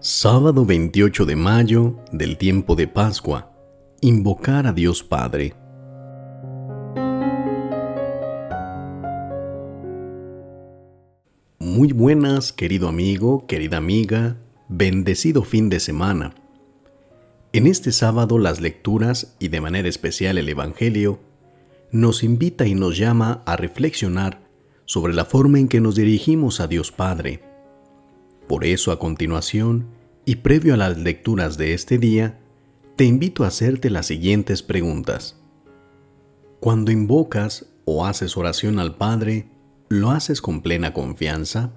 Sábado 28 de mayo del tiempo de Pascua. Invocar a Dios Padre. Muy buenas, querido amigo, querida amiga, bendecido fin de semana. En este sábado las lecturas y de manera especial el Evangelio nos invita y nos llama a reflexionar sobre la forma en que nos dirigimos a Dios Padre. Por eso a continuación, y previo a las lecturas de este día, te invito a hacerte las siguientes preguntas. Cuando invocas o haces oración al Padre, ¿lo haces con plena confianza?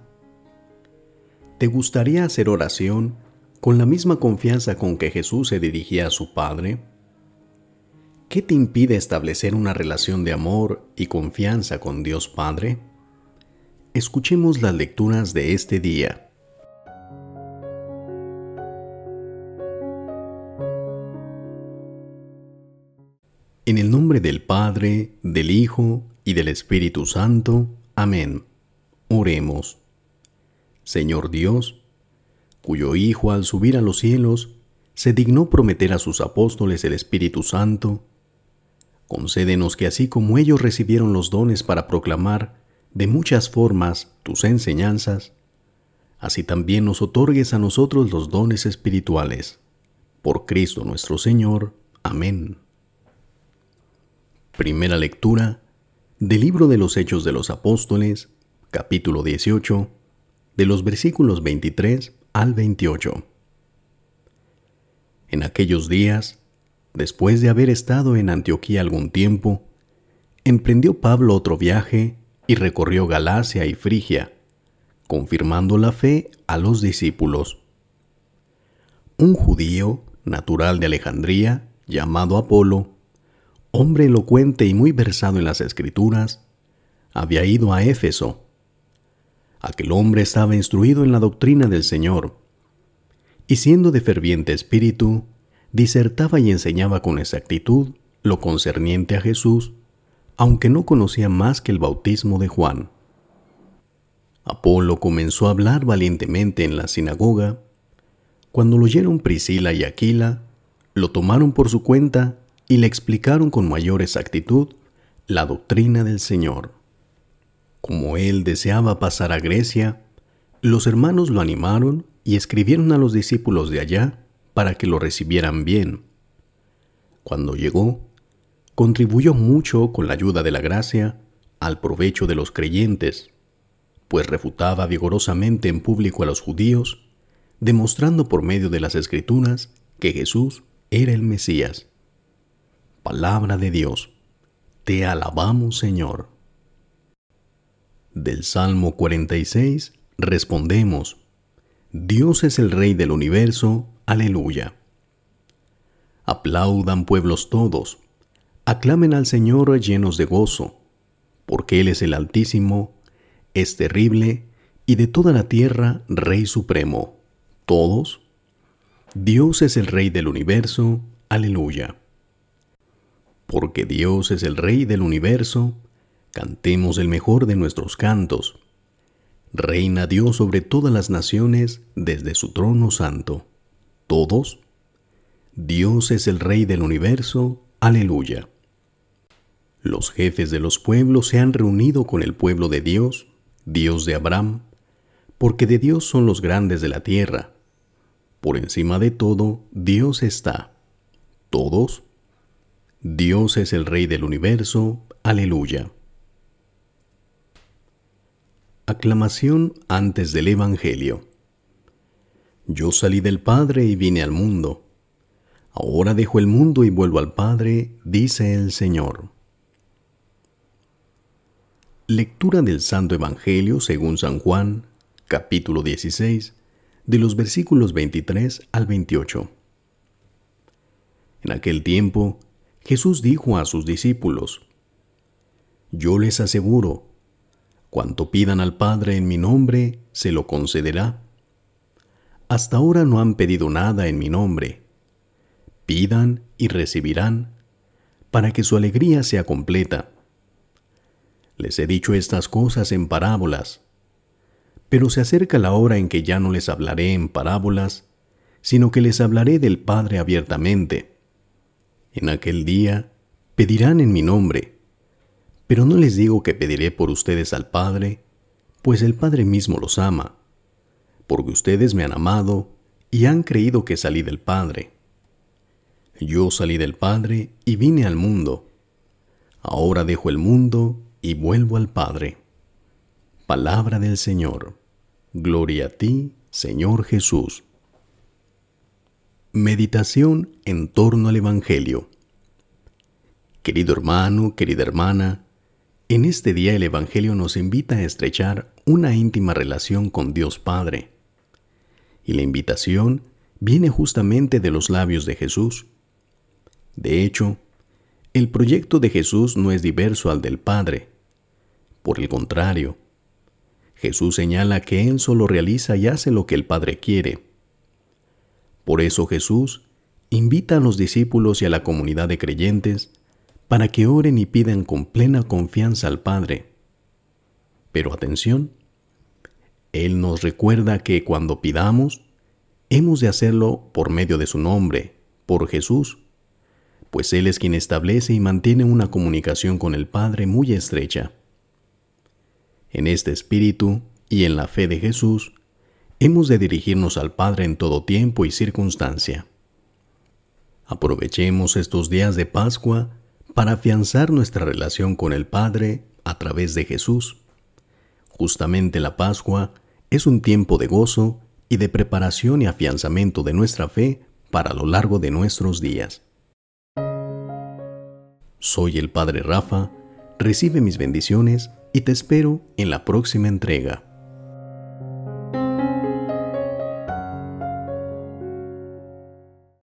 ¿Te gustaría hacer oración con la misma confianza con que Jesús se dirigía a su Padre? ¿Qué te impide establecer una relación de amor y confianza con Dios Padre? Escuchemos las lecturas de este día. En el nombre del Padre, del Hijo y del Espíritu Santo. Amén. Oremos. Señor Dios, cuyo Hijo al subir a los cielos se dignó prometer a sus apóstoles el Espíritu Santo, concédenos que así como ellos recibieron los dones para proclamar de muchas formas tus enseñanzas, así también nos otorgues a nosotros los dones espirituales. Por Cristo nuestro Señor. Amén. Primera lectura del libro de los Hechos de los Apóstoles, capítulo 18, de los versículos 23 al 28. En aquellos días, después de haber estado en Antioquía algún tiempo, emprendió Pablo otro viaje y recorrió Galacia y Frigia, confirmando la fe a los discípulos. Un judío, natural de Alejandría, llamado Apolo, hombre elocuente y muy versado en las escrituras, había ido a Éfeso. Aquel hombre estaba instruido en la doctrina del Señor, y siendo de ferviente espíritu, disertaba y enseñaba con exactitud lo concerniente a Jesús, aunque no conocía más que el bautismo de Juan. Apolo comenzó a hablar valientemente en la sinagoga. Cuando lo oyeron Priscila y Aquila, lo tomaron por su cuenta y le explicaron con mayor exactitud la doctrina del Señor. Como él deseaba pasar a Grecia, los hermanos lo animaron y escribieron a los discípulos de allá para que lo recibieran bien. Cuando llegó, contribuyó mucho con la ayuda de la gracia al provecho de los creyentes, pues refutaba vigorosamente en público a los judíos, demostrando por medio de las escrituras que Jesús era el Mesías palabra de Dios. Te alabamos, Señor. Del Salmo 46 respondemos, Dios es el Rey del universo, aleluya. Aplaudan pueblos todos, aclamen al Señor llenos de gozo, porque Él es el Altísimo, es terrible, y de toda la tierra Rey Supremo. Todos, Dios es el Rey del universo, aleluya porque Dios es el Rey del universo, cantemos el mejor de nuestros cantos. Reina Dios sobre todas las naciones desde su trono santo. Todos. Dios es el Rey del universo. Aleluya. Los jefes de los pueblos se han reunido con el pueblo de Dios, Dios de Abraham, porque de Dios son los grandes de la tierra. Por encima de todo, Dios está. Todos Dios es el Rey del universo, aleluya. Aclamación antes del Evangelio. Yo salí del Padre y vine al mundo. Ahora dejo el mundo y vuelvo al Padre, dice el Señor. Lectura del Santo Evangelio según San Juan, capítulo 16, de los versículos 23 al 28. En aquel tiempo, Jesús dijo a sus discípulos, Yo les aseguro, cuanto pidan al Padre en mi nombre, se lo concederá. Hasta ahora no han pedido nada en mi nombre. Pidan y recibirán, para que su alegría sea completa. Les he dicho estas cosas en parábolas, pero se acerca la hora en que ya no les hablaré en parábolas, sino que les hablaré del Padre abiertamente. En aquel día pedirán en mi nombre. Pero no les digo que pediré por ustedes al Padre, pues el Padre mismo los ama, porque ustedes me han amado y han creído que salí del Padre. Yo salí del Padre y vine al mundo. Ahora dejo el mundo y vuelvo al Padre. Palabra del Señor. Gloria a ti, Señor Jesús. Meditación en torno al Evangelio. Querido hermano, querida hermana, en este día el Evangelio nos invita a estrechar una íntima relación con Dios Padre. Y la invitación viene justamente de los labios de Jesús. De hecho, el proyecto de Jesús no es diverso al del Padre. Por el contrario, Jesús señala que Él solo realiza y hace lo que el Padre quiere por eso Jesús invita a los discípulos y a la comunidad de creyentes para que oren y pidan con plena confianza al Padre. Pero atención, Él nos recuerda que cuando pidamos, hemos de hacerlo por medio de su nombre, por Jesús, pues Él es quien establece y mantiene una comunicación con el Padre muy estrecha. En este espíritu y en la fe de Jesús, hemos de dirigirnos al Padre en todo tiempo y circunstancia. Aprovechemos estos días de Pascua para afianzar nuestra relación con el Padre a través de Jesús. Justamente la Pascua es un tiempo de gozo y de preparación y afianzamiento de nuestra fe para lo largo de nuestros días. Soy el Padre Rafa, recibe mis bendiciones y te espero en la próxima entrega.